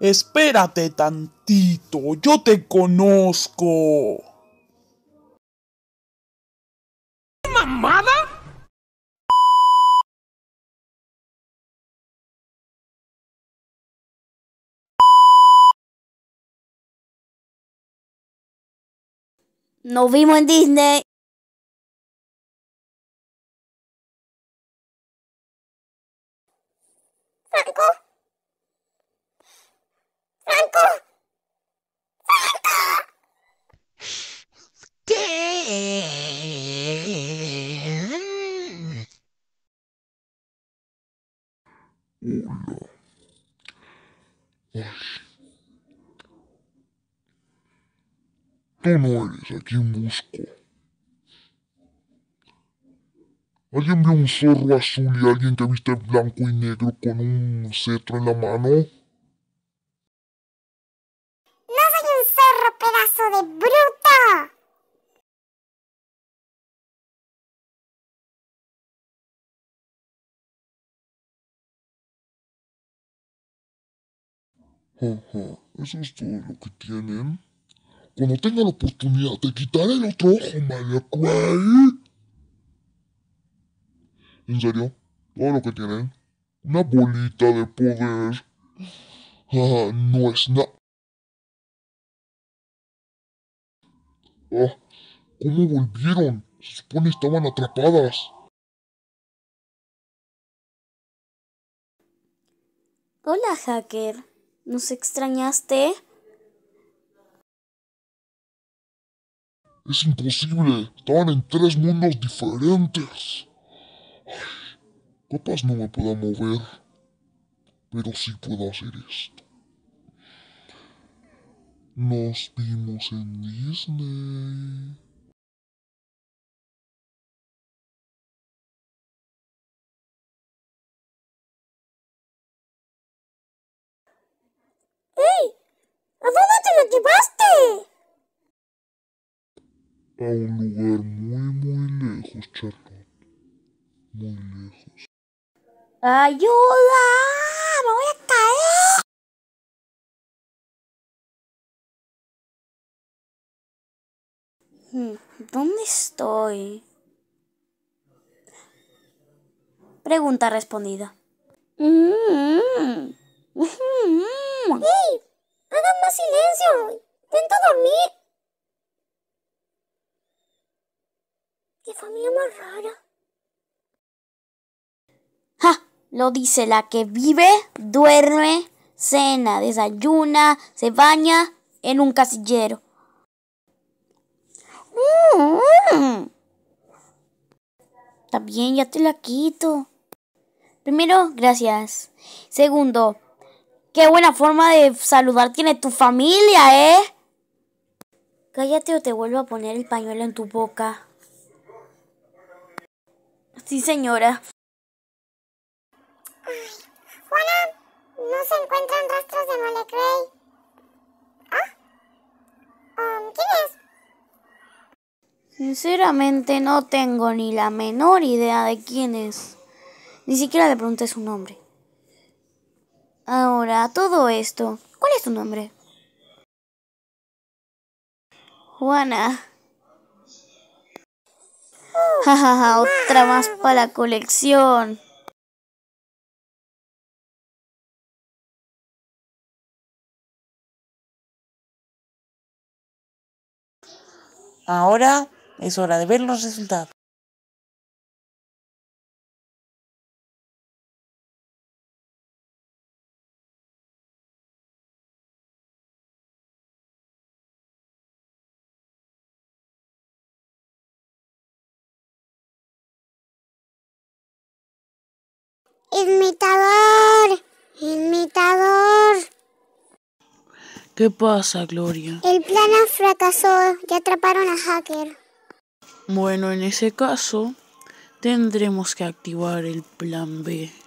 Espérate tantito, yo te conozco. ¿Mamada? Nos vimos en Disney. ¿Franco? Hola. Tú no eres a quien busco. ¿Alguien vio un zorro azul y alguien que viste blanco y negro con un cetro en la mano? eso es todo lo que tienen. Cuando tenga la oportunidad, te quitaré el otro ojo, Malacuay. En serio, todo lo que tienen. Una bolita de poder. Ah, no es nada. Ah, ¿cómo volvieron? Se supone estaban atrapadas. Hola, hacker. ¿Nos extrañaste? Es imposible. Estaban en tres mundos diferentes. no me pueda mover. Pero sí puedo hacer esto. Nos vimos en Disney. a un lugar muy, muy lejos, Charlotte. Muy lejos. ¡Ayuda! ¡Me voy a caer! Mm, ¿Dónde estoy? Pregunta respondida. mmm ¡Hagan más silencio! ¡Intento dormir! ¡Qué familia más rara! ¡Ja! Lo dice la que vive, duerme, cena, desayuna, se baña en un casillero. Mm. Está bien, ya te la quito. Primero, gracias. Segundo, qué buena forma de saludar tiene tu familia, ¿eh? Cállate o te vuelvo a poner el pañuelo en tu boca. Sí, señora. Ay, Juana, no se encuentran rastros de Molecrey. ¿Ah? Um, ¿Quién es? Sinceramente no tengo ni la menor idea de quién es. Ni siquiera le pregunté su nombre. Ahora, todo esto, ¿cuál es tu nombre? Juana. Jajaja, otra más para la colección. Ahora es hora de ver los resultados. ¡Imitador! ¡Imitador! ¿Qué pasa, Gloria? El plan fracasó Ya atraparon a Hacker. Bueno, en ese caso, tendremos que activar el plan B.